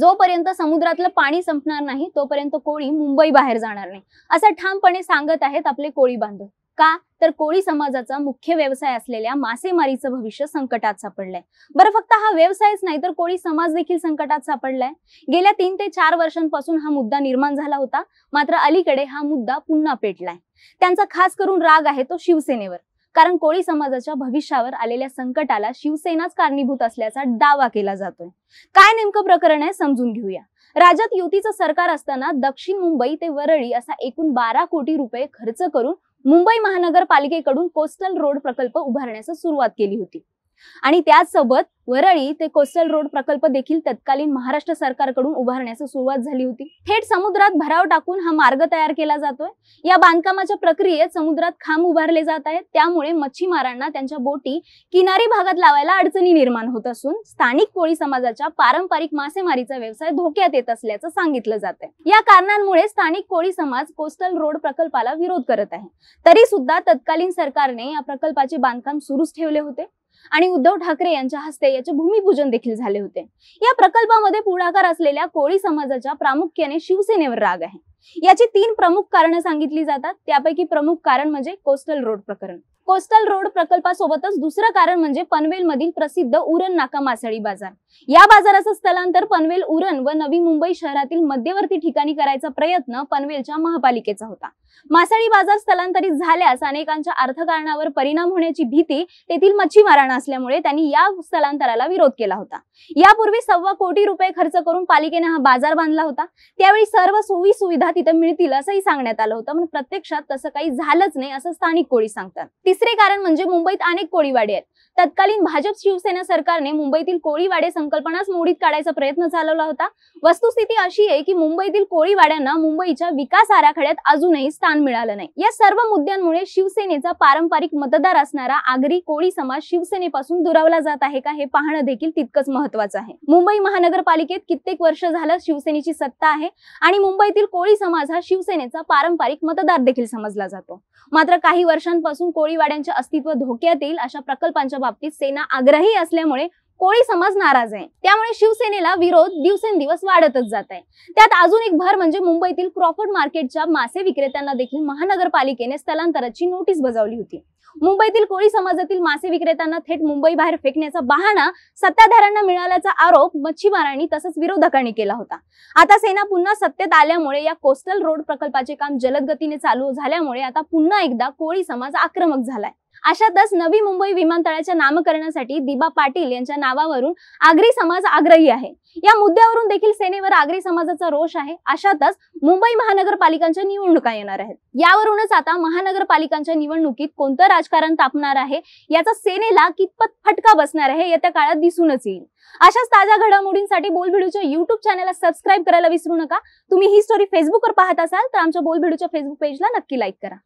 जोपर्यंत समुद्रातलं पाणी संपणार नाही तोपर्यंत कोळी मुंबई बाहेर जाणार नाही असं ठामपणे सांगत आहेत आपले कोळी बांधव का तर कोळी समाजाचा मुख्य व्यवसाय असलेल्या मासेमारीचं भविष्य संकटात सापडलंय बरं फक्त हा व्यवसायच नाही तर कोळी समाज देखील संकटात सापडलाय गेल्या तीन ते चार वर्षांपासून हा मुद्दा निर्माण झाला होता मात्र अलीकडे हा मुद्दा पुन्हा पेटलाय त्यांचा खास करून राग आहे तो शिवसेनेवर कारण कोळी समाजाच्या भविष्यावर आलेल्या संकटाला शिवसेनाच कारणीभूत असल्याचा दावा केला जातोय काय नेमकं प्रकरण आहे समजून घेऊया राज्यात युतीचं सरकार असताना दक्षिण मुंबई ते वरळी असा एकूण बारा कोटी रुपये खर्च करून मुंबई महानगरपालिकेकडून कोस्टल रोड प्रकल्प उभारण्यास सुरुवात केली होती आणि त्याचसोबत वरळी ते कोस्टल रोड प्रकल्प देखील तत्कालीन महाराष्ट्र सरकारकडून उभारण्यास सुरुवात झाली होती थेट समुद्रात भराव टाकून हा मार्ग तयार केला जातोय या बांधकामाच्या प्रक्रियेत समुद्रात खांब उभारले जात आहेत त्यामुळे मच्छीमारांना त्यांच्या बोटी किनारी भागात लावायला अडचणी निर्माण होत असून स्थानिक कोळी समाजाच्या पारंपरिक मासेमारीचा व्यवसाय धोक्यात येत असल्याचं सांगितलं जात आहे या कारणांमुळे स्थानिक कोळी समाज कोस्टल रोड प्रकल्पाला विरोध करत आहे तरी सुद्धा तत्कालीन सरकारने या प्रकल्पाचे बांधकाम सुरूच ठेवले होते आणि उद्धव ठाकरे यांच्या हस्ते याचे भूमिपूजन देखील झाले होते या प्रकल्पामध्ये पुढाकार असलेल्या कोळी समाजाच्या प्रामुख्याने शिवसेनेवर राग आहे याची तीन प्रमुख कारण सांगितली जातात त्यापैकी प्रमुख कारण म्हणजे कोस्टल रोड प्रकरण कोस्टल रोड प्रकल्पासोबतच दुसरं कारण म्हणजे पनवेल मधील प्रसिद्ध उरण नाका मासळी बाजार या बाजाराचं स्थलांतर पनवेल उरण व नवी मुंबई शहरातील मध्यवर्ती ठिकाणी करायचा प्रयत्न पनवेलच्या महापालिकेचा होता मासाळी बाजार स्थलांतरित झाल्यास अनेकांच्या अर्थकारणावर परिणाम होण्याची भीती तेथील मच्छीमारांना असल्यामुळे त्यांनी या स्थलांतराला विरोध केला होता यापूर्वी सव्वा कोटी रुपये खर्च करून पालिकेने हा बाजार बांधला होता त्यावेळी सर्व सोयी सुविधा तिथे मिळतील असंही सांगण्यात आलं होतं पण प्रत्यक्षात तसं काही झालंच नाही असं स्थानिक कोळी सांगतात तिसरे कारण म्हणजे मुंबईत अनेक कोळीवाडी आहेत तत्कालीन भाजप शिवसेना सरकारने मुंबईतील कोळीवाडे संकल्पनाच मोडीत काढायचा प्रयत्न चालवला होता वस्तुस्थिती अशी आहे की मुंबईतील कोळीवाड्यांना मुंबईच्या विकास आराखड्यात अजूनही स्थान मिळालं नाही या सर्व मुद्द्यांमुळे शिवसेनेचा पारंपरिक मतदार असणारा आगरी कोळी समाज शिवसेनेपासून दुरावला जात आहे का हे पाहणं देखील तितकंच महत्वाचं आहे मुंबई महानगरपालिकेत कित्येक वर्ष झालं शिवसेनेची सत्ता आहे आणि मुंबईतील कोळी समाज हा शिवसेनेचा पारंपरिक मतदार देखील समजला जातो मात्र काही वर्षांपासून कोळीवाड्यांचे अस्तित्व धोक्यात येईल अशा प्रकल्पांच्या बाबतीत सेना आग्रही असल्यामुळे कोळी समाज नाराज आहे त्यामुळे शिवसेनेला विरोध दिवसेंदिवस वाढतच जात आहे त्यात अजून एक भर म्हणजे मुंबईतील क्रॉफर्ड मार्केटच्या मासे विक्रेत्यांना देखील महानगरपालिकेने स्थलांतराची नोटीस बजावली होती मुंबईतील कोळी समाजातील मासे विक्रेत्यांना थेट मुंबई बाहेर फेकण्याचा बहाणा सत्ताधाऱ्यांना मिळाल्याचा आरोप मच्छीमारांनी तसंच विरोधकांनी केला होता आता सेना पुन्हा सत्तेत आल्यामुळे या कोस्टल रोड प्रकल्पाचे काम जलद गतीने चालू झाल्यामुळे आता पुन्हा एकदा कोळी समाज आक्रमक झालाय अशातच नवी मुंबई विमानतळाच्या नामकरणासाठी दिबा पाटील यांच्या नावावरून आगरी समाज आग्रही आहे या मुद्द्यावरून देखील सेनेवर आगरी समाजाचा रोष आहे अशातच मुंबई महानगरपालिकांच्या निवडणुका येणार आहेत यावरूनच आता महानगरपालिकांच्या निवडणुकीत कोणतं राजकारण तापणार आहे याचा सेनेला कितपत फटका बसणार आहे येत्या काळात दिसूनच येईल अशाच ताज्या घडामोडींसाठी बोलभिडूच्या युट्यूब चॅनलला सबस्क्राईब करायला विसरू नका तुम्ही ही स्टोरी फेसबुकवर पाहत असाल तर आमच्या बोलभिडूच्या फेसबुक पेजला नक्की लाईक करा